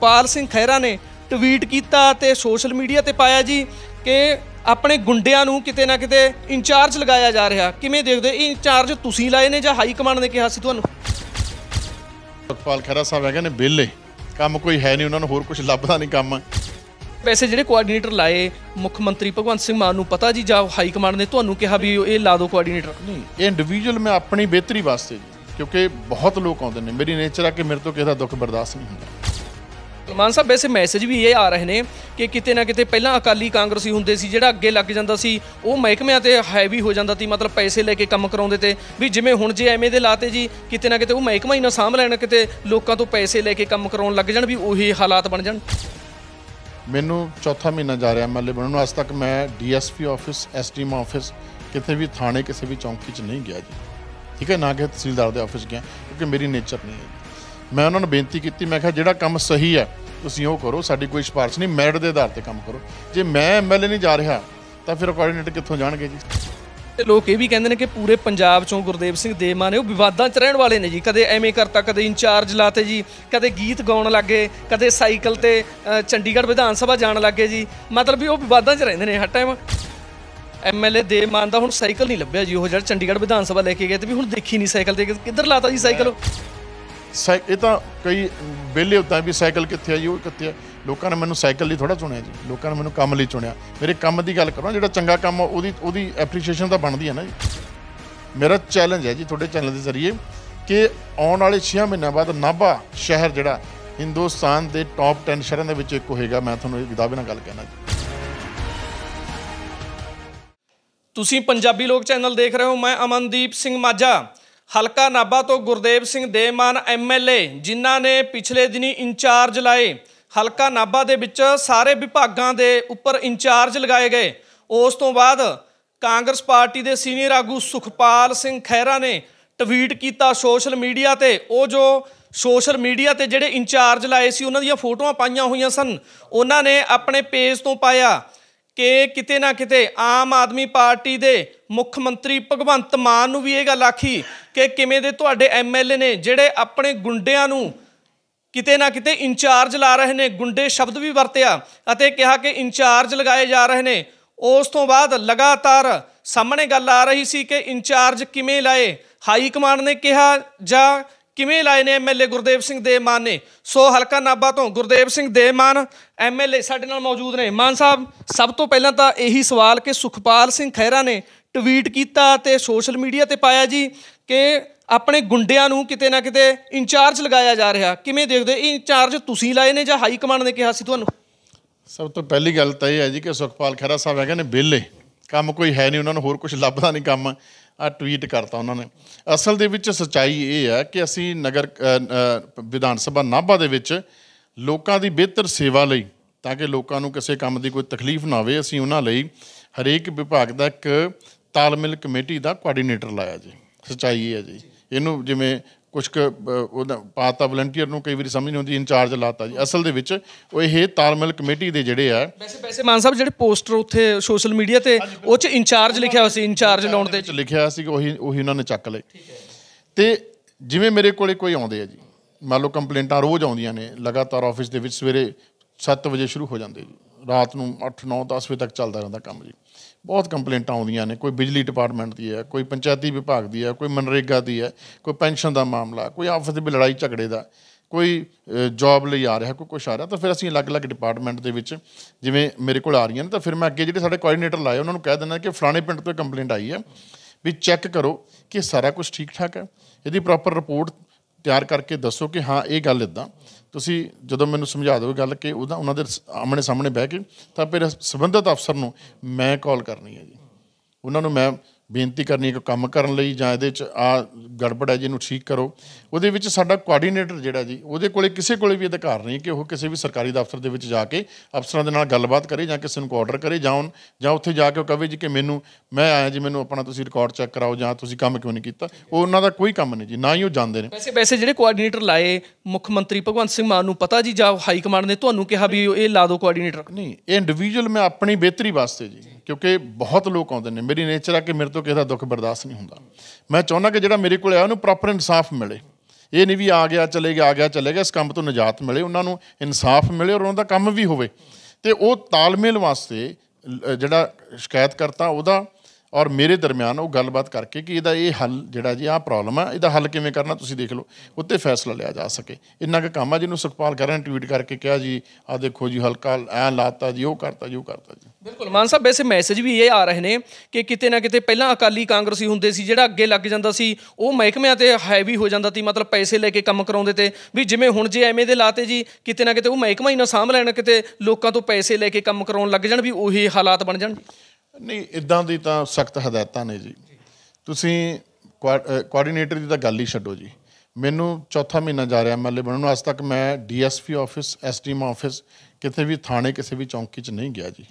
ਸੁਖਪਾਲ ਸਿੰਘ ਖਹਿਰਾ ਨੇ ਟਵੀਟ ਕੀਤਾ ਤੇ ਸੋਸ਼ਲ ਮੀਡੀਆ ਤੇ ਪਾਇਆ ਜੀ ਕਿ ਆਪਣੇ ਗੁੰਡਿਆਂ ਨੂੰ ਕਿਤੇ ਨਾ ਕਿਤੇ ਇੰਚਾਰਜ ਲਗਾਇਆ ਜਾ ਰਿਹਾ ਕਿਵੇਂ ਦੇਖਦੇ ਇਹ ਇੰਚਾਰਜ ਤੁਸੀਂ ਲਾਏ ਨੇ ਜਾਂ ਹਾਈ ਕਮਾਂਡ ਨੇ ਕਿਹਾ ਸੀ ਤੁਹਾਨੂੰ ਸੁਖਪਾਲ ਖਹਿਰਾ ਸਾਹਿਬ ਹੈਗੇ ਨੇ ਬਿੱਲੇ ਕੰਮ ਕੋਈ ਹੈ ਨਹੀਂ ਉਹਨਾਂ ਨੂੰ ਹੋਰ ਕੁਝ ਲੱਭਦਾ ਨਹੀਂ ਕੰਮ ਪੈਸੇ ਜਿਹੜੇ ਕੋਆਰਡੀਨੇਟਰ ਲਾਏ ਮੁੱਖ ਮੰਤਰੀ ਭਗਵੰਤ ਸਿੰਘ ਮਾਨ ਨੂੰ ਪਤਾ ਜੀ ਜਾਂ ਹਾਈ ਕਮਾਂਡ ਨੇ ਤੁਹਾਨੂੰ ਕਿਹਾ ਵੀ ਇਹ ਲਾ ਦਿਓ ਕੋਆਰਡੀਨੇਟਰ ਨਹੀਂ ਇਹ ਇੰਡੀਵਿਜੂਅਲ ਮੈਂ ਆਪਣੀ ਬਿਹਤਰੀ ਵਾਸਤੇ ਜੀ ਕਿਉਂਕਿ ਬਹੁਤ ਲੋਕ ਆਉਂਦੇ ਨੇ ਮੇਰੀ ਨੇਚਰ ਆ ਕਿ ਮੇਰੇ ਤੋਂ ਕਿਸੇ ਦਾ ਦੁੱਖ ਬਰਦਾਸ਼ਤ ਨਹੀਂ ਹੁੰਦਾ ਮਾਨ ਸਾਹਿਬ ਵੈਸੇ ਮੈਸੇਜ ਵੀ ਇਹ ਆ ਰਹੇ ਨੇ ਕਿ ਕਿਤੇ ਨਾ ਕਿਤੇ ਪਹਿਲਾਂ ਅਕਾਲੀ ਕਾਂਗਰਸੀ ਹੁੰਦੇ ਸੀ ਜਿਹੜਾ ਅੱਗੇ ਲੱਗ ਜਾਂਦਾ ਸੀ ਉਹ ਮਹਿਕਮਿਆਂ ਤੇ ਹੈਵੀ ਹੋ ਜਾਂਦਾ ਸੀ ਮਤਲਬ ਪੈਸੇ ਲੈ ਕੇ ਕੰਮ ਕਰਾਉਂਦੇ ਤੇ ਵੀ ਜਿਵੇਂ ਹੁਣ ਜੇ ਐਵੇਂ ਦੇ ਲਾਤੇ ਜੀ ਕਿਤੇ ਨਾ ਕਿਤੇ ਉਹ ਮਹਿਕਮਾ ਹੀ ਨਾ ਸਾਂਭ ਲੈਣ ਕਿਤੇ ਲੋਕਾਂ ਤੋਂ ਪੈਸੇ ਲੈ ਕੇ ਕੰਮ ਕਰਾਉਣ ਲੱਗ ਜਾਣ ਵੀ ਉਹੀ ਹਾਲਾਤ ਬਣ ਜਾਣ ਮੈਨੂੰ ਚੌਥਾ ਮਹੀਨਾ ਜਾ ਰਿਹਾ ਐਮਐਲਏ ਬਣਨ ਨੂੰ ਅੱਜ ਤੱਕ ਮੈਂ ਡੀਐਸਪੀ ਆਫਿਸ ਐਸਟੀਮ ਆਫਿਸ ਕਿਤੇ ਵੀ ਥਾਣੇ ਕਿਸੇ ਵੀ ਚੌਂਕੀ 'ਚ ਨਹੀਂ ਗਿਆ ਜੀ ਠੀਕ ਹੈ ਨਾ ਕਿ ਤਹਿਸੀਲਦਾਰ ਦੇ ਆਫਿਸ ਗਿਆ ਕਿਉਂਕਿ ਮੇਰੀ ਨੇਚਰ ਨਹੀਂ ਹੈ ਮੈਂ ਉਹਨਾਂ ਨੂੰ ਬੇਨਤੀ ਕੀਤੀ ਮੈਂ ਕਿਹਾ ਜਿਹੜਾ ਕੰਮ ਸਹੀ ਹੈ ਤੁਸੀਂ ਉਹ ਕਰੋ ਸਾਡੀ ਕੋਈ ਸਪਾਰਸ਼ ਨਹੀਂ ਮੈਰਿਟ ਦੇ ਆਧਾਰ ਤੇ ਕੰਮ ਕਰੋ ਜੇ ਮੈਂ ਐਮਐਲਏ ਨਹੀਂ ਜਾ ਰਿਹਾ ਤਾਂ ਫਿਰ ਕੋਆਰਡੀਨੇਟਰ ਕਿੱਥੋਂ ਜਾਣਗੇ ਜੀ ਤੇ ਲੋਕ ਇਹ ਵੀ ਕਹਿੰਦੇ ਨੇ ਕਿ ਪੂਰੇ ਪੰਜਾਬ ਚੋਂ ਗੁਰਦੇਵ ਸਿੰਘ ਦੇਮਾ ਨੇ ਉਹ ਵਿਵਾਦਾਂ 'ਚ ਰਹਿਣ ਵਾਲੇ ਨੇ ਜੀ ਕਦੇ ਐਵੇਂ ਕਰਤਾ ਕਦੇ ਇੰਚਾਰਜ ਲਾਤੇ ਜੀ ਕਦੇ ਗੀਤ ਗਾਉਣ ਲੱਗੇ ਕਦੇ ਸਾਈਕਲ ਤੇ ਚੰਡੀਗੜ੍ਹ ਵਿਧਾਨ ਸਭਾ ਜਾਣ ਲੱਗੇ ਜੀ ਮਤਲਬ ਵੀ ਉਹ ਵਿਵਾਦਾਂ 'ਚ ਰਹਿੰਦੇ ਨੇ ਹਰ ਟਾਈਮ ਐਮਐਲਏ ਦੇ ਦਾ ਹੁਣ ਸਾਈਕਲ ਨਹੀਂ ਲੱਭਿਆ ਜੀ ਉਹ ਜਿਹੜਾ ਚੰਡੀਗੜ੍ਹ ਵਿਧਾਨ ਸਭਾ ਲੈ ਕੇ ਗਏ ਤੇ ਵੀ ਹੁਣ ਦੇਖੀ ਨਹੀਂ ਸਾਈਕਲ ਤੇ ਕਿੱਧਰ ਲਾਤਾ ਜੀ ਸਾਈਕਲ ਸਾਈ ਇਹ ਤਾਂ ਕਈ ਵੇਲੇ ਹੁੰਦਾ ਵੀ ਸਾਈਕਲ ਕਿੱਥੇ ਆ ਜੀ ਉਹ ਕਿੱਥੇ ਆ ਲੋਕਾਂ ਨੇ ਮੈਨੂੰ ਸਾਈਕਲ ਲਈ ਥੋੜਾ ਚੁਣਿਆ ਜੀ ਲੋਕਾਂ ਨੇ ਮੈਨੂੰ ਕੰਮ ਲਈ ਚੁਣਿਆ ਮੇਰੇ ਕੰਮ ਦੀ ਗੱਲ ਕਰਾਂ ਜਿਹੜਾ ਚੰਗਾ ਕੰਮ ਉਹਦੀ ਉਹਦੀ ਐਪਰੀਸ਼ੀਏਸ਼ਨ ਤਾਂ ਬਣਦੀ ਹੈ ਨਾ ਜੀ ਮੇਰਾ ਚੈਲੰਜ ਹੈ ਜੀ ਤੁਹਾਡੇ ਚੈਨਲ ਦੇ ਜ਼ਰੀਏ ਕਿ ਆਉਣ ਵਾਲੇ 6 ਮਹੀਨਿਆਂ ਬਾਅਦ ਨਾਭਾ ਸ਼ਹਿਰ ਜਿਹੜਾ ਹਿੰਦੁਸਤਾਨ ਦੇ ਟੌਪ 10 ਸ਼ਹਿਰਾਂ ਦੇ ਵਿੱਚ ਇੱਕ ਹੋਏਗਾ ਮੈਂ ਤੁਹਾਨੂੰ ਇਹ ਦਾਅਵੇ ਨਾਲ ਗੱਲ ਕਹਿਣਾ ਜੀ ਤੁਸੀਂ ਪੰਜਾਬੀ ਲੋਕ ਚੈਨਲ ਦੇਖ ਰਹੇ ਹੋ ਮੈਂ ਅਮਨਦੀਪ ਸਿੰਘ ਮਾਝਾ ਹਲਕਾ ਨਾਬਾ ਤੋਂ ਗੁਰਦੇਵ ਸਿੰਘ ਦੇਮਾਨ ਐਮਐਲਏ ਜਿਨ੍ਹਾਂ ਨੇ ਪਿਛਲੇ ਦਿਨੀ ਇੰਚਾਰਜ ਲਾਏ ਹਲਕਾ ਨਾਬਾ ਦੇ ਵਿੱਚ ਸਾਰੇ ਵਿਭਾਗਾਂ ਦੇ ਉੱਪਰ ਇੰਚਾਰਜ ਲਗਾਏ ਗਏ ਉਸ ਤੋਂ ਬਾਅਦ ਕਾਂਗਰਸ ਪਾਰਟੀ ਦੇ ਸੀਨੀਅਰ ਆਗੂ ਸੁਖਪਾਲ ਸਿੰਘ ਖੈਰਾ ਨੇ ਟਵੀਟ ਕੀਤਾ ਸੋਸ਼ਲ ਮੀਡੀਆ ਤੇ ਉਹ ਜੋ ਸੋਸ਼ਲ ਮੀਡੀਆ ਤੇ ਜਿਹੜੇ ਇੰਚਾਰਜ ਲਾਏ ਸੀ ਉਹਨਾਂ ਦੀਆਂ ਫੋਟੋਆਂ ਪਾਈਆਂ ਹੋਈਆਂ ਸਨ ਉਹਨਾਂ ਨੇ ਆਪਣੇ ਪੇਜ ਤੋਂ ਪਾਇਆ ਕਿ ਕਿਤੇ ਨਾ ਕਿਤੇ ਆਮ ਆਦਮੀ ਪਾਰਟੀ ਦੇ ਮੁੱਖ ਮੰਤਰੀ ਭਗਵੰਤ ਮਾਨ ਨੂੰ ਵੀ ਇਹ ਗੱਲ ਆਖੀ ਕਿ ਕਿਵੇਂ ਦੇ ਤੁਹਾਡੇ ਐਮਐਲਏ ਨੇ ਜਿਹੜੇ ਆਪਣੇ ਗੁੰਡਿਆਂ ਨੂੰ ਕਿਤੇ ਨਾ ਕਿਤੇ ਇੰਚਾਰਜ ਲਾ ਰਹੇ ਨੇ ਗੁੰਡੇ ਸ਼ਬਦ ਵੀ ਵਰਤਿਆ ਅਤੇ ਕਿਹਾ ਕਿ ਇੰਚਾਰਜ ਲਗਾਏ ਜਾ ਰਹੇ ਨੇ ਉਸ ਤੋਂ ਬਾਅਦ ਲਗਾਤਾਰ ਸਾਹਮਣੇ ਗੱਲ ਆ ਰਹੀ ਸੀ ਕਿ ਇੰਚਾਰਜ ਕਿਵੇਂ ਲਾਏ ਹਾਈ ਕਮਾਂਡ ਨੇ ਕਿਹਾ ਜਾਂ ਕਿਵੇਂ ਲਾਏ ਨੇ ਐਮਐਲਏ ਗੁਰਦੇਵ ਸਿੰਘ ਦੇਮਾਨ ਨੇ ਸੋ ਹਲਕਾ ਨਾਬਾ ਤੋਂ ਗੁਰਦੇਵ ਸਿੰਘ ਦੇਮਾਨ ਐਮਐਲਏ ਸਾਡੇ ਨਾਲ ਮੌਜੂਦ ਨੇ ਮਾਨ ਸਾਹਿਬ ਸਭ ਤੋਂ ਪਹਿਲਾਂ ਤਾਂ ਇਹੀ ਸਵਾਲ ਕਿ ਸੁਖਪਾਲ ਸਿੰਘ ਖੈਰਾ ਨੇ ਟਵੀਟ ਕੀਤਾ ਤੇ ਸੋਸ਼ਲ ਮੀਡੀਆ ਤੇ ਪਾਇਆ ਜੀ ਕਿ ਆਪਣੇ ਗੁੰਡਿਆਂ ਨੂੰ ਕਿਤੇ ਨਾ ਕਿਤੇ ਇੰਚਾਰਜ ਲਗਾਇਆ ਜਾ ਰਿਹਾ ਕਿਵੇਂ ਦੇਖਦੇ ਇਨਚਾਰਜ ਇੰਚਾਰਜ ਤੁਸੀਂ ਲਾਏ ਨੇ ਜਾਂ ਹਾਈ ਕਮਾਂਡ ਨੇ ਕਿਹਾ ਸੀ ਤੁਹਾਨੂੰ ਸਭ ਤੋਂ ਪਹਿਲੀ ਗੱਲ ਤਾਂ ਇਹ ਹੈ ਜੀ ਕਿ ਸੁਖਪਾਲ ਖਹਿਰਾ ਸਾਹਿਬ ਹੈਗੇ ਨੇ ਬਿੱਲੇ ਕੰਮ ਕੋਈ ਹੈ ਨਹੀਂ ਉਹਨਾਂ ਨੂੰ ਹੋਰ ਕੁਝ ਲੱਭਦਾ ਨਹੀਂ ਕੰਮ ਆ ਟਵੀਟ ਕਰਤਾ ਉਹਨਾਂ ਨੇ ਅਸਲ ਦੇ ਵਿੱਚ ਸਚਾਈ ਇਹ ਹੈ ਕਿ ਅਸੀਂ ਨਗਰ ਵਿਧਾਨ ਸਭਾ ਨਾਭਾ ਦੇ ਵਿੱਚ ਲੋਕਾਂ ਦੀ ਬਿਹਤਰ ਸੇਵਾ ਲਈ ਤਾਂ ਕਿ ਲੋਕਾਂ ਨੂੰ ਕਿਸੇ ਕੰਮ ਦੀ ਕੋਈ ਤਕਲੀਫ ਨਾ ਹੋਵੇ ਅਸੀਂ ਉਹਨਾਂ ਲਈ ਹਰੇਕ ਵਿਭਾਗ ਦਾ ਇੱਕ ਤਾਲਮਿਲ ਕਮੇਟੀ ਦਾ ਕੋਆਰਡੀਨੇਟਰ ਲਾਇਆ ਜੀ ਸਚਾਈ ਹੈ ਜੀ ਇਹਨੂੰ ਜਿਵੇਂ ਕੁਝ ਕੁ ਉਹਦਾ ਪਾਤਾ ਵਲੰਟੀਅਰ ਨੂੰ ਕਈ ਵਾਰੀ ਸਮਝ ਨਹੀਂ ਹੁੰਦੀ ਇਨਚਾਰਜ ਲਾਤਾ ਜੀ ਅਸਲ ਦੇ ਵਿੱਚ ਉਹ ਇਹ ਤਾਲਮੇਲ ਕਮੇਟੀ ਦੇ ਜਿਹੜੇ ਆ ਵੈਸੇ ਵੈਸੇ ਮਾਨ ਸਾਹਿਬ ਜਿਹੜੇ ਪੋਸਟਰ ਉੱਥੇ ਸੋਸ਼ਲ ਮੀਡੀਆ ਤੇ ਉਹ ਚ ਇਨਚਾਰਜ ਲਿਖਿਆ ਹੋਇਆ ਸੀ ਇਨਚਾਰਜ ਲਾਉਣ ਤੇ ਲਿਖਿਆ ਸੀ ਕਿ ਉਹੀ ਉਹੀ ਉਹਨਾਂ ਨੇ ਚੱਕ ਲਏ ਤੇ ਜਿਵੇਂ ਮੇਰੇ ਕੋਲੇ ਕੋਈ ਆਉਂਦੇ ਆ ਜੀ ਮੰਨ ਲਓ ਕੰਪਲੇਂਟਾਂ ਰੋਜ਼ ਆਉਂਦੀਆਂ ਨੇ ਲਗਾਤਾਰ ਆਫਿਸ ਦੇ ਵਿੱਚ ਸਵੇਰੇ 7 ਵਜੇ ਸ਼ੁਰੂ ਹੋ ਜਾਂਦੇ ਜੀ ਰਾਤ ਨੂੰ 8 9 10 ਵਜੇ ਤੱਕ ਚੱਲਦਾ ਰਹਿੰਦਾ ਕੰਮ ਜੀ ਬਹੁਤ ਕੰਪਲੇਂਟਾਂ ਆਉਂਦੀਆਂ ਨੇ ਕੋਈ ਬਿਜਲੀ ਡਿਪਾਰਟਮੈਂਟ ਦੀ ਹੈ ਕੋਈ ਪੰਚਾਇਤੀ ਵਿਭਾਗ ਦੀ ਹੈ ਕੋਈ ਮਨਰੇਗਾ ਦੀ ਹੈ ਕੋਈ ਪੈਨਸ਼ਨ ਦਾ ਮਾਮਲਾ ਕੋਈ ਆਫਿਸ ਦੇ ਵਿੱਚ ਲੜਾਈ ਝਗੜੇ ਦਾ ਕੋਈ ਜੌਬ ਲਈ ਆ ਰਿਹਾ ਕੋਈ ਕੁਛ ਆ ਰਿਹਾ ਤਾਂ ਫਿਰ ਅਸੀਂ ਅਲੱਗ-ਅਲੱਗ ਡਿਪਾਰਟਮੈਂਟ ਦੇ ਵਿੱਚ ਜਿਵੇਂ ਮੇਰੇ ਕੋਲ ਆ ਰਹੀਆਂ ਨੇ ਤਾਂ ਫਿਰ ਮੈਂ ਅੱਗੇ ਜਿਹੜੇ ਸਾਡੇ ਕੋਆਰਡੀਨੇਟਰ ਲਾਏ ਉਹਨਾਂ ਨੂੰ ਕਹਿ ਦਿੰਦਾ ਕਿ ਫਲਾਣੇ ਪਿੰਡ ਤੋਂ ਕੰਪਲੇਂਟ ਆਈ ਹੈ ਵੀ ਚੈੱਕ ਕਰੋ ਕਿ ਸਾਰਾ ਕੁਝ ਠੀਕ-ਠਾਕ ਹੈ ਇਹਦੀ ਪ੍ਰੋਪਰ ਰਿਪੋਰਟ ਤਿਆਰ ਕਰਕੇ ਦੱਸੋ ਕਿ ਹਾਂ ਇਹ ਗੱਲ ਇਦਾਂ ਤੁਸੀਂ ਜਦੋਂ ਮੈਨੂੰ ਸਮਝਾ ਦਿਓ ਗੱਲ ਕਿ ਉਹਦਾ ਉਹਨਾਂ ਦੇ ਆਮਣੇ ਸਾਹਮਣੇ ਬਹਿ ਕੇ ਤਾਂ ਫਿਰ ਸਬੰਧਤ ਅਫਸਰ ਨੂੰ ਮੈਂ ਕਾਲ ਕਰਨੀ ਹੈ ਜੀ ਉਹਨਾਂ ਨੂੰ ਮੈਂ ਬੇਨਤੀ ਕਰਨੀ ਕਿ ਕੰਮ ਕਰਨ ਲਈ ਜਾਂ ਇਹਦੇ ਚ ਆ ਗੜਬੜ ਹੈ ਜੀ ਠੀਕ ਕਰੋ ਉਹਦੇ ਵਿੱਚ ਸਾਡਾ ਕੋਆਰਡੀਨੇਟਰ ਜਿਹੜਾ ਜੀ ਉਹਦੇ ਕੋਲੇ ਕਿਸੇ ਕੋਲੇ ਵੀ ਅਧਿਕਾਰ ਨਹੀਂ ਕਿ ਉਹ ਕਿਸੇ ਵੀ ਸਰਕਾਰੀ ਦਫ਼ਤਰ ਦੇ ਵਿੱਚ ਜਾ ਕੇ ਅਫਸਰਾਂ ਦੇ ਨਾਲ ਗੱਲਬਾਤ ਕਰੇ ਜਾਂ ਕਿਸੇ ਨੂੰ ਆਰਡਰ ਕਰੇ ਜਾਂ ਜਾਂ ਉੱਥੇ ਜਾ ਕੇ ਉਹ ਕਹੇ ਜੀ ਕਿ ਮੈਨੂੰ ਮੈਂ ਆਇਆ ਜੀ ਮੈਨੂੰ ਆਪਣਾ ਤੁਸੀਂ ਰਿਕਾਰਡ ਚੈੱਕ ਕਰਾਓ ਜਾਂ ਤੁਸੀਂ ਕੰਮ ਕਿਉਂ ਨਹੀਂ ਕੀਤਾ ਉਹ ਉਹਨਾਂ ਦਾ ਕੋਈ ਕੰਮ ਨਹੀਂ ਜੀ ਨਾ ਹੀ ਉਹ ਜਾਂਦੇ ਨੇ ਵੈਸੇ ਵੈਸੇ ਜਿਹੜੇ ਕੋਆਰਡੀਨੇਟਰ ਲਾਏ ਮੁੱਖ ਮੰਤਰੀ ਭਗਵੰਤ ਸਿੰਘ ਮਾਨ ਨੂੰ ਪਤਾ ਜੀ ਜਾਂ ਹਾਈ ਕਮਾਂਡ ਨੇ ਤੁਹਾਨੂੰ ਕਿਹਾ ਵੀ ਇਹ ਲਾ ਦਿਓ ਕੋਆਰਡੀਨੇਟਰ ਨਹੀਂ ਇਹ ਇੰਡੀਵਿਜੂਅਲ ਮੈਂ ਆਪਣੀ ਬਿਹਤਰੀ ਵਾਸਤੇ ਜੀ ਕਿਉਂਕਿ ਬਹੁਤ ਲੋਕ ਆਉਂਦੇ ਨੇ ਮੇਰੀ ਨੇਚਰ ਆ ਕਿ ਮੇਰੇ ਤੋਂ ਕਿਸੇ ਦਾ ਦੁੱਖ ਬਰਦਾਸ਼ਤ ਨਹੀਂ ਹੁੰਦਾ ਮੈਂ ਚਾਹੁੰਦਾ ਕਿ ਜਿਹੜਾ ਮੇਰੇ ਕੋਲ ਆ ਉਹਨੂੰ ਪ੍ਰੋਪਰ ਇਨਸਾਫ ਮਿਲੇ ਇਹ ਨਹੀਂ ਵੀ ਆ ਗਿਆ ਚਲੇ ਗਿਆ ਆ ਗਿਆ ਚਲੇ ਗਿਆ ਇਸ ਕੰਮ ਤੋਂ ਨਜਾਤ ਮਿਲੇ ਉਹਨਾਂ ਨੂੰ ਇਨਸਾਫ ਮਿਲੇ ਔਰ ਉਹਨਾਂ ਦਾ ਕੰਮ ਵੀ ਹੋਵੇ ਤੇ ਉਹ ਤਾਲਮੇਲ ਵਾਸਤੇ ਜਿਹੜਾ ਸ਼ਿਕਾਇਤ ਕਰਤਾ ਉਹਦਾ ਔਰ ਮੇਰੇ ਦਰਮਿਆਨ ਉਹ ਗੱਲਬਾਤ ਕਰਕੇ ਕਿ ਇਹਦਾ ਇਹ ਹੱਲ ਜਿਹੜਾ ਜੀ ਆਹ ਪ੍ਰੋਬਲਮ ਆ ਇਹਦਾ ਹੱਲ ਕਿਵੇਂ ਕਰਨਾ ਤੁਸੀਂ ਦੇਖ ਲਓ ਉੱਤੇ ਫੈਸਲਾ ਲਿਆ ਜਾ ਸਕੇ ਇੰਨਾ ਕੁ ਕੰਮ ਆ ਜਿਹਨੂੰ ਸੁਖਪਾਲ ਕਰਨ ਟਵੀਟ ਕਰਕੇ ਕਿਹਾ ਜੀ ਆ ਦੇਖੋ ਜੀ ਹਲਕਾ ਐ ਲਾਤਾ ਜੀ ਉਹ ਕਰਤਾ ਜੀ ਉਹ ਕਰਤਾ ਜੀ ਬਿਲਕੁਲ ਮਾਨ ਸਾਹਿਬ ਵੈਸੇ ਮੈਸੇਜ ਵੀ ਇਹ ਆ ਰਹੇ ਨੇ ਕਿ ਕਿਤੇ ਨਾ ਕਿਤੇ ਪਹਿਲਾਂ ਅਕਾਲੀ ਕਾਂਗਰਸੀ ਹੁੰਦੇ ਸੀ ਜਿਹੜਾ ਅੱਗੇ ਲੱਗ ਜਾਂਦਾ ਸੀ ਉਹ ਮਹਿਕਮਿਆਂ ਤੇ ਹੈਵੀ ਹੋ ਜਾਂਦਾ ਸੀ ਮਤਲਬ ਪੈਸੇ ਲੈ ਕੇ ਕੰਮ ਕਰਾਉਂਦੇ ਤੇ ਵੀ ਜਿਵੇਂ ਹੁਣ ਜੇ ਐਵੇਂ ਦੇ ਲਾਤੇ ਜੀ ਕਿਤੇ ਨਾ ਕਿਤੇ ਉਹ ਮਹਿਕਮਾ ਹੀ ਨਾ ਸਾਂਭ ਲੈਣ ਕਿਤੇ ਲੋਕਾਂ ਤੋਂ ਪੈਸੇ ਲੈ ਕੇ ਕੰਮ ਕਰਾਉਣ ਲੱਗ ਜਾਣ ਵੀ ਉਹੀ ਹਾਲਾਤ ਬਣ ਜਾਣ ਜੀ ਨਹੀਂ ਇਦਾਂ ਦੀ ਤਾਂ ਸਖਤ ਹਦਾਇਤਾਂ ਨੇ ਜੀ ਤੁਸੀਂ ਕੋਆਰਡੀਨੇਟਰ ਦੀ ਤਾਂ ਗੱਲ ਹੀ ਛੱਡੋ ਜੀ ਮੈਨੂੰ ਚੌਥਾ ਮਹੀਨਾ ਜਾ ਰਿਹਾ ਐਮਐਲਏ ਬਣਨ ਨੂੰ ਅਜ ਤੱਕ ਮੈਂ ਡੀਐਸਪੀ ਆਫਿਸ ਐਸਡੀਐਮ ਆਫਿਸ ਕਿਤੇ ਵੀ ਥਾਣੇ ਕਿਸੇ ਵੀ ਚੌਂਕੀ 'ਚ ਨਹੀਂ ਗਿਆ ਜੀ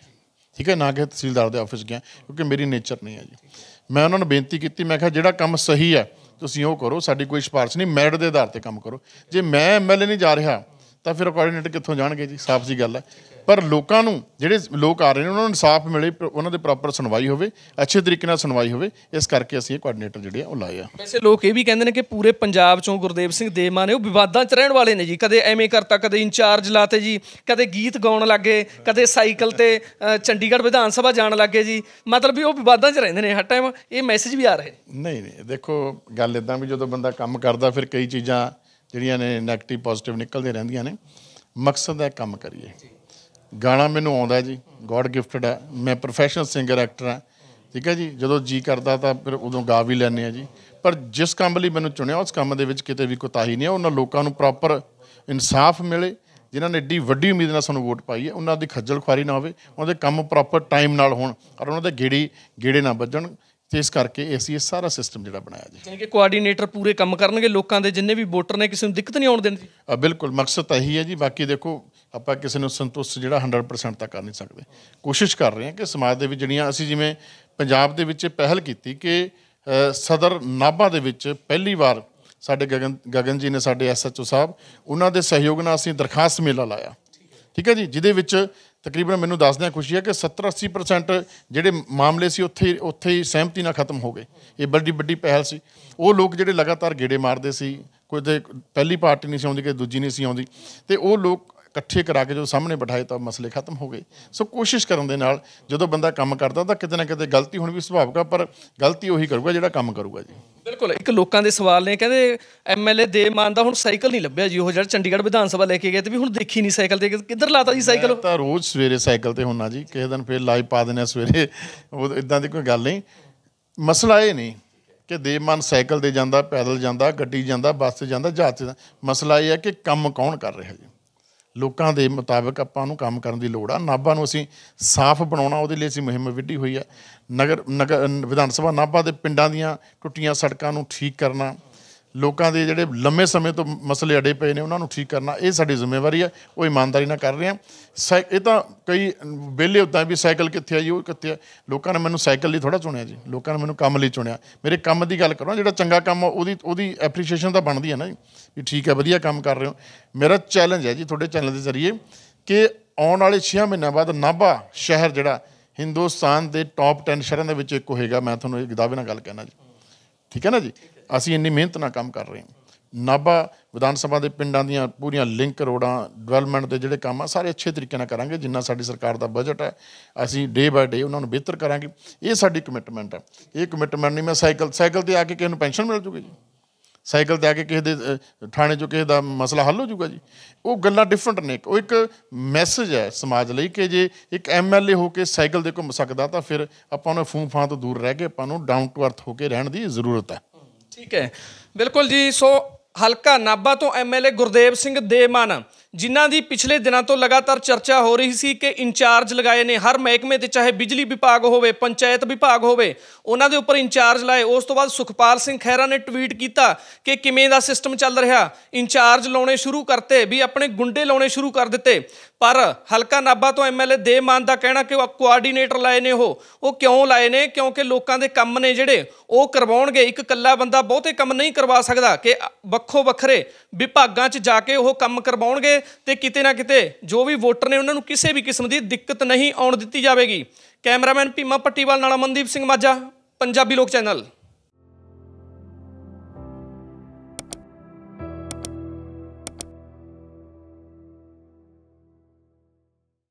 ਠੀਕ ਹੈ ਨਾ ਕਿ ਤਹਿਸੀਲਦਾਰ ਦੇ ਆਫਿਸ ਗਿਆ ਕਿਉਂਕਿ ਮੇਰੀ ਨੇਚਰ ਨਹੀਂ ਹੈ ਜੀ ਮੈਂ ਉਹਨਾਂ ਨੂੰ ਬੇਨਤੀ ਕੀਤੀ ਮੈਂ ਕਿਹਾ ਜਿਹੜਾ ਕੰਮ ਸਹੀ ਹੈ ਤੁਸੀਂ ਉਹ ਕਰੋ ਸਾਡੀ ਕੋਈ ਸਿਫਾਰਿਸ਼ ਨਹੀਂ ਮੈਰਿਟ ਦੇ ਆਧਾਰ ਤੇ ਕੰਮ ਕਰੋ ਜੇ ਮੈਂ ਐਮਐਲਏ ਨਹੀਂ ਜਾ ਰਿਹਾ ਤਾਂ ਫਿਰ ਕੋਆਰਡੀਨੇਟਰ ਕਿੱਥੋਂ ਜਾਣਗੇ ਜੀ ਸਾਫ਼ ਜੀ ਗੱਲ ਹੈ ਪਰ ਲੋਕਾਂ ਨੂੰ ਜਿਹੜੇ ਲੋਕ ਆ ਰਹੇ ਨੇ ਉਹਨਾਂ ਨੂੰ ਇਨਸਾਫ ਮਿਲੇ ਉਹਨਾਂ ਦੇ ਪ੍ਰੋਪਰ ਸੁਣਵਾਈ ਹੋਵੇ ਅੱਛੇ ਤਰੀਕੇ ਨਾਲ ਸੁਣਵਾਈ ਹੋਵੇ ਇਸ ਕਰਕੇ ਅਸੀਂ ਇਹ ਕੋਆਰਡੀਨੇਟਰ ਜਿਹੜੇ ਆ ਉਹ ਲਾਏ ਆ ਵੈਸੇ ਲੋਕ ਇਹ ਵੀ ਕਹਿੰਦੇ ਨੇ ਕਿ ਪੂਰੇ ਪੰਜਾਬ ਚੋਂ ਗੁਰਦੇਵ ਸਿੰਘ ਦੇਮਾ ਨੇ ਉਹ ਵਿਵਾਦਾਂ 'ਚ ਰਹਿਣ ਵਾਲੇ ਨੇ ਜੀ ਕਦੇ ਐਵੇਂ ਕਰਤਾ ਕਦੇ ਇੰਚਾਰਜ ਲਾਤੇ ਜੀ ਕਦੇ ਗੀਤ ਗਾਉਣ ਲੱਗੇ ਕਦੇ ਸਾਈਕਲ ਤੇ ਚੰਡੀਗੜ੍ਹ ਵਿਧਾਨ ਸਭਾ ਜਾਣ ਲੱਗੇ ਜੀ ਮਤਲਬ ਵੀ ਉਹ ਵਿਵਾਦਾਂ 'ਚ ਰਹਿੰਦੇ ਨੇ ਹਰ ਟਾਈਮ ਇਹ ਮੈਸੇਜ ਵੀ ਆ ਰਹੇ ਨਹੀਂ ਨਹੀਂ ਦੇਖੋ ਗੱਲ ਇਦਾਂ ਵੀ ਜਦੋਂ ਬੰਦਾ ਕੰਮ ਕਰਦਾ ਫਿਰ ਕਈ ਚੀਜ਼ਾਂ ਜਿਹੜੀਆਂ ਨੇ 네ਗੇਟਿਵ ਪੋਜ਼ਿਟਿਵ ਨਿਕਲਦੇ ਰਹਿੰਦੀਆਂ ਨੇ ਮਕਸਦ ਹੈ ਕੰਮ ਕਰੀਏ ਗਾਣਾ ਮੈਨੂੰ ਆਉਂਦਾ ਜੀ ਗੋਡ ਗਿਫਟਡ ਹੈ ਮੈਂ ਪ੍ਰੋਫੈਸ਼ਨਲ ਸਿੰਗਰ ਐਕਟਰ ਹਾਂ ਠੀਕ ਹੈ ਜੀ ਜਦੋਂ ਜੀ ਕਰਦਾ ਤਾਂ ਫਿਰ ਉਦੋਂ ਗਾ ਵੀ ਲੈਣੇ ਆ ਜੀ ਪਰ ਜਿਸ ਕੰਮ ਲਈ ਮੈਨੂੰ ਚੁਣਿਆ ਉਸ ਕੰਮ ਦੇ ਵਿੱਚ ਕਿਤੇ ਵੀ ਕੋਤਾਹੀ ਨਹੀਂ ਹੈ ਉਹਨਾਂ ਲੋਕਾਂ ਨੂੰ ਪ੍ਰੋਪਰ ਇਨਸਾਫ ਮਿਲੇ ਜਿਨ੍ਹਾਂ ਨੇ ਏਡੀ ਵੱਡੀ ਉਮੀਦ ਨਾਲ ਸਾਨੂੰ ਵੋਟ ਪਾਈ ਹੈ ਉਹਨਾਂ ਦੀ ਖੱਜਲ ਖੁਆਰੀ ਨਾ ਹੋਵੇ ਉਹਦੇ ਕੰਮ ਪ੍ਰੋਪਰ ਟਾਈਮ ਨਾਲ ਹੋਣ ਔਰ ਉਹਨਾਂ ਦੇ ਗੇੜੀ ਗੇੜੇ ਨਾ ਵੱਜਣ ਤੇ ਇਸ ਕਰਕੇ ਅਸੀਂ ਇਹ ਸਾਰਾ ਸਿਸਟਮ ਜਿਹੜਾ ਬਣਾਇਆ ਜੀ ਯਾਨੀ ਕਿ ਕੋਆਰਡੀਨੇਟਰ ਪੂਰੇ ਕੰਮ ਕਰਨਗੇ ਲੋਕਾਂ ਦੇ ਜਿੰਨੇ ਵੀ ਵੋਟਰ ਨੇ ਕਿਸੇ ਨੂੰ ਦਿੱਕਤ ਨਹੀਂ ਆਉਣ ਦੇਣੀ ਬਿਲਕੁਲ ਮਕਸਦ ਤਾਂ ਇਹੀ ਹੈ ਜੀ ਬਾਕੀ ਦੇਖੋ ਆਪਾਂ ਕਿਸੇ ਨੂੰ ਸੰਤੁਸ਼ਟ ਜਿਹੜਾ 100% ਤਾਂ ਕਰ ਨਹੀਂ ਸਕਦੇ ਕੋਸ਼ਿਸ਼ ਕਰ ਰਹੇ ਹਾਂ ਕਿ ਸਮਾਜ ਦੇ ਵਿੱਚ ਜਿਹੜੀਆਂ ਅਸੀਂ ਜਿਵੇਂ ਪੰਜਾਬ ਦੇ ਵਿੱਚ ਪਹਿਲ ਕੀਤੀ ਕਿ ਸਦਰ ਨਾਭਾ ਦੇ ਵਿੱਚ ਪਹਿਲੀ ਵਾਰ ਸਾਡੇ ਗਗਨ ਗਗਨ ਜੀ ਨੇ ਸਾਡੇ ਐਸਐਚਓ ਸਾਹਿਬ ਉਹਨਾਂ ਦੇ ਸਹਿਯੋਗ ਨਾਲ ਅਸੀਂ ਦਰਖਾਸਤ ਮੇਲਾ ਲਾਇਆ ਠੀਕ ਹੈ ਜੀ ਜਿਹਦੇ ਵਿੱਚ ਤਕਰੀਬਨ ਮੈਨੂੰ ਦੱਸਦਿਆਂ ਖੁਸ਼ੀ ਹੈ ਕਿ 70-80% ਜਿਹੜੇ ਮਾਮਲੇ ਸੀ ਉੱਥੇ ਉੱਥੇ ਹੀ ਸਹਿਮਤੀ ਨਾਲ ਖਤਮ ਹੋ ਗਏ ਇਹ ਬੜੀ ਵੱਡੀ ਪਹਿਲ ਸੀ ਉਹ ਲੋਕ ਜਿਹੜੇ ਲਗਾਤਾਰ ਗੇੜੇ ਮਾਰਦੇ ਸੀ ਕੋਈ ਤੇ ਪਹਿਲੀ ਪਾਰਟੀ ਨਹੀਂ ਸੀ ਆਉਂਦੀ ਕਿ ਦੂਜੀ ਨਹੀਂ ਸੀ ਆਉਂਦੀ ਤੇ ਉਹ ਲੋਕ ਇਕੱਠੇ ਕਰਾ ਕੇ ਜਦੋਂ ਸਾਹਮਣੇ ਬਿਠਾਏ ਤਾਂ ਮਸਲੇ ਖਤਮ ਹੋ ਗਏ ਸੋ ਕੋਸ਼ਿਸ਼ ਕਰਨ ਦੇ ਨਾਲ ਜਦੋਂ ਬੰਦਾ ਕੰਮ ਕਰਦਾ ਤਾਂ ਕਿਤੇ ਨਾ ਕਿਤੇ ਗਲਤੀ ਹੋਣੀ ਵੀ ਸੁਭਾਵਿਕ ਆ ਪਰ ਗਲਤੀ ਉਹੀ ਕਰੂਗਾ ਜਿਹੜਾ ਕੰਮ ਕਰੂਗਾ ਜੀ ਬਿਲਕੁਲ ਇੱਕ ਲੋਕਾਂ ਦੇ ਸਵਾਲ ਨੇ ਕਹਿੰਦੇ ਐਮਐਲਏ ਦੇ ਮਾਨ ਦਾ ਹੁਣ ਸਾਈਕਲ ਨਹੀਂ ਲੱਭਿਆ ਜੀ ਉਹ ਜਿਹੜਾ ਚੰਡੀਗੜ੍ਹ ਵਿਧਾਨ ਸਭਾ ਲੈ ਕੇ ਗਏ ਤੇ ਵੀ ਹੁਣ ਦੇਖੀ ਨਹੀਂ ਸਾਈਕਲ ਤੇ ਕਿੱਧਰ ਲਾਤਾ ਜੀ ਸਾਈਕਲ ਤਾਂ ਰੋਜ਼ ਸਵੇਰੇ ਸਾਈਕਲ ਤੇ ਹੁੰਨਾ ਜੀ ਕਿਸੇ ਦਿਨ ਫੇਰ ਲਾਈਵ ਪਾ ਦਿੰਨੇ ਸਵੇਰੇ ਉਹ ਇਦਾਂ ਦੀ ਕੋਈ ਗੱਲ ਨਹੀਂ ਮਸਲਾ ਇਹ ਨਹੀਂ ਕਿ ਦੇਵਮਾਨ ਸਾਈਕਲ ਤੇ ਜਾਂਦਾ ਪੈਦਲ ਜਾਂਦਾ ਗੱਡੀ ਜਾਂਦਾ ਬੱਸ ਤੇ ਜਾਂਦਾ ਜਹਾਜ਼ ਤੇ ਮਸਲਾ ਇਹ ਹੈ ਕਿ ਕੰਮ ਕੌਣ ਕਰ ਰਿਹਾ ਹੈ ਲੋਕਾਂ ਦੇ ਮੁਤਾਬਕ ਆਪਾਂ ਨੂੰ ਕੰਮ ਕਰਨ ਦੀ ਲੋੜ ਆ ਨਾਭਾ ਨੂੰ ਅਸੀਂ ਸਾਫ਼ ਬਣਾਉਣਾ ਉਹਦੇ ਲਈ ਅਸੀਂ ਮੁਹਿੰਮ ਵਿੱਢੀ ਹੋਈ ਆ ਨਗਰ ਵਿਧਾਨ ਸਭਾ ਨਾਭਾ ਦੇ ਪਿੰਡਾਂ ਦੀਆਂ ਟੁੱਟੀਆਂ ਸੜਕਾਂ ਨੂੰ ਠੀਕ ਕਰਨਾ ਲੋਕਾਂ ਦੇ ਜਿਹੜੇ ਲੰਮੇ ਸਮੇਂ ਤੋਂ ਮਸਲੇ ਅੜੇ ਪਏ ਨੇ ਉਹਨਾਂ ਨੂੰ ਠੀਕ ਕਰਨਾ ਇਹ ਸਾਡੀ ਜ਼ਿੰਮੇਵਾਰੀ ਹੈ ਉਹ ਇਮਾਨਦਾਰੀ ਨਾਲ ਕਰ ਰਹੇ ਆ ਇਹ ਤਾਂ ਕਈ ਵਿਹਲੇ ਹੁੰਦਾ ਵੀ ਸਾਈਕਲ ਕਿੱਥੇ ਆ ਜੀ ਉਹ ਕਿੱਥੇ ਆ ਲੋਕਾਂ ਨੇ ਮੈਨੂੰ ਸਾਈਕਲ ਲਈ ਥੋੜਾ ਚੁਣਿਆ ਜੀ ਲੋਕਾਂ ਨੇ ਮੈਨੂੰ ਕੰਮ ਲਈ ਚੁਣਿਆ ਮੇਰੇ ਕੰਮ ਦੀ ਗੱਲ ਕਰੋ ਜਿਹੜਾ ਚੰਗਾ ਕੰਮ ਉਹਦੀ ਉਹਦੀ ਐਪਰੀਸ਼ੀਏਸ਼ਨ ਤਾਂ ਬਣਦੀ ਹੈ ਨਾ ਜੀ ਵੀ ਠੀਕ ਹੈ ਵਧੀਆ ਕੰਮ ਕਰ ਰਹੇ ਹੋ ਮੇਰਾ ਚੈਲੰਜ ਹੈ ਜੀ ਤੁਹਾਡੇ ਚੈਨਲ ਦੇ ਜ਼ਰੀਏ ਕਿ ਆਉਣ ਵਾਲੇ 6 ਮਹੀਨਿਆਂ ਬਾਅਦ ਨਾਭਾ ਸ਼ਹਿਰ ਜਿਹੜਾ ਹਿੰਦੁਸਤਾਨ ਦੇ ਟੌਪ 10 ਸ਼ਹਿਰਾਂ ਦੇ ਵਿੱਚ ਇੱਕ ਹੋਏਗਾ ਮੈਂ ਤੁਹਾਨੂੰ ਇਹ ਦਾਅਵੇ ਨਾਲ ਗੱਲ ਕਹਿਣਾ ਜੀ ਠੀਕ ਹੈ ਨਾ ਜੀ ਅਸੀਂ ਇੰਨੀ ਮਿਹਨਤ ਨਾਲ ਕੰਮ ਕਰ ਰਹੇ ਹਾਂ ਨਾਬਾ ਵਿਧਾਨ ਸਭਾ ਦੇ ਪਿੰਡਾਂ ਦੀਆਂ ਪੂਰੀਆਂ ਲਿੰਕ ਰੋਡਾਂ ਡਿਵੈਲਪਮੈਂਟ ਦੇ ਜਿਹੜੇ ਕੰਮ ਆ ਸਾਰੇ ਅੱਛੇ ਤਰੀਕੇ ਨਾਲ ਕਰਾਂਗੇ ਜਿੰਨਾ ਸਾਡੀ ਸਰਕਾਰ ਦਾ ਬਜਟ ਹੈ ਅਸੀਂ ਡੇ ਬਾਏ ਡੇ ਉਹਨਾਂ ਨੂੰ ਬਿਹਤਰ ਕਰਾਂਗੇ ਇਹ ਸਾਡੀ ਕਮਿਟਮੈਂਟ ਹੈ ਇਹ ਕਮਿਟਮੈਂਟ ਨਹੀਂ ਮੈਂ ਸਾਈਕਲ ਸਾਈਕਲ ਤੇ ਆ ਕੇ ਕਿਸੇ ਨੂੰ ਪੈਨਸ਼ਨ ਮਿਲ ਜੂਗੀ ਜੀ ਸਾਈਕਲ ਤੇ ਆ ਕੇ ਕਿਸੇ ਦੇ ਥਾਣੇ 'ਚ ਕਿਸੇ ਦਾ ਮਸਲਾ ਹੱਲ ਹੋ ਜੂਗਾ ਜੀ ਉਹ ਗੱਲਾਂ ਡਿਫਰੈਂਟ ਨੇ ਉਹ ਇੱਕ ਮੈਸੇਜ ਹੈ ਸਮਾਜ ਲਈ ਕਿ ਜੇ ਇੱਕ ਐਮਐਲਏ ਹੋ ਕੇ ਸਾਈਕਲ ਦੇ ਘੁੰਮ ਸਕਦਾ ਤਾਂ ਫਿਰ ਆਪਾਂ ਉਹਨਾਂ ਫੂਫਾਂ ਤੋਂ ਦੂਰ ਰਹਿ ਕੇ ਆਪਾਂ ਨੂੰ ਡਾਊਨ ਟੂ ਅਰਥ ਹੋ ਕੇ ਰਹਿਣ ਦੀ ਜ਼ਰੂਰਤ ਹੈ ਠੀਕ ਹੈ ਬਿਲਕੁਲ ਜੀ ਸੋ ਹਲਕਾ ਨਾਬਾ ਤੋਂ ਐਮਐਲਏ ਗੁਰਦੇਵ ਸਿੰਘ ਦੇਮਨ ਜਿਨ੍ਹਾਂ ਦੀ ਪਿਛਲੇ ਦਿਨਾਂ ਤੋਂ ਲਗਾਤਾਰ ਚਰਚਾ ਹੋ ਰਹੀ ਸੀ ਕਿ ਇੰਚਾਰਜ ਲਗਾਏ ਨੇ ਹਰ ਮਹਿਕਮੇ ਤੇ ਚਾਹੇ ਬਿਜਲੀ ਵਿਭਾਗ ਹੋਵੇ ਪੰਚਾਇਤ ਵਿਭਾਗ ਹੋਵੇ ਉਹਨਾਂ ਦੇ ਉੱਪਰ ਇੰਚਾਰਜ ਲਾਏ ਉਸ ਤੋਂ ਬਾਅਦ ਸੁਖਪਾਲ ਸਿੰਘ ਖਹਿਰਾ ਨੇ ਟਵੀਟ ਕੀਤਾ ਕਿ ਕਿਵੇਂ ਦਾ ਸਿਸਟਮ ਚੱਲ ਰਿਹਾ ਇੰਚਾਰਜ ਲਾਉਣੇ ਸ਼ੁਰੂ ਕਰਤੇ ਵੀ ਆਪਣੇ ਗੁੰਡੇ ਲਾਉਣੇ ਸ਼ੁਰੂ ਕਰ ਦਿੱਤੇ ਪਰ ਹਲਕਾ ਨਾਬਾ ਤੋਂ ਐਮਐਲਏ ਦੇ ਮਾਨ ਦਾ ਕਹਿਣਾ ਕਿ ਉਹ ਕੋਆਰਡੀਨੇਟਰ ਲਾਏ ਨੇ ਉਹ ਉਹ ਕਿਉਂ ਲਾਏ ਨੇ ਕਿਉਂਕਿ ਲੋਕਾਂ ਦੇ ਕੰਮ ਨੇ ਜਿਹੜੇ ਉਹ ਕਰਵਾਉਣਗੇ ਇੱਕ ਇਕੱਲਾ ਬੰਦਾ ਬਹੁਤੇ ਕੰਮ ਨਹੀਂ ਕਰਵਾ ਸਕਦਾ ਕਿ ਵੱਖੋ ਵੱਖਰੇ ਵਿਭਾਗਾਂ 'ਚ ਜਾ ਕੇ ਉਹ ਕੰਮ ਕਰਵਾਉਣਗੇ ਤੇ ਕਿਤੇ ਨਾ ਕਿਤੇ ਜੋ ਵੀ ਵੋਟਰ ਨੇ ਉਹਨਾਂ ਨੂੰ ਕਿਸੇ ਵੀ ਕਿਸਮ ਦੀ ਦਿੱਕਤ ਨਹੀਂ ਆਉਣ ਦਿੱਤੀ ਜਾਵੇਗੀ ਕੈਮਰਾਮੈਨ ਭੀਮਾ ਪੱਟੀਵਾਲ ਨਾਲ ਮਨਦੀਪ ਸਿੰਘ ਮਾਝਾ ਪੰਜਾਬੀ ਲੋਕ ਚੈਨਲ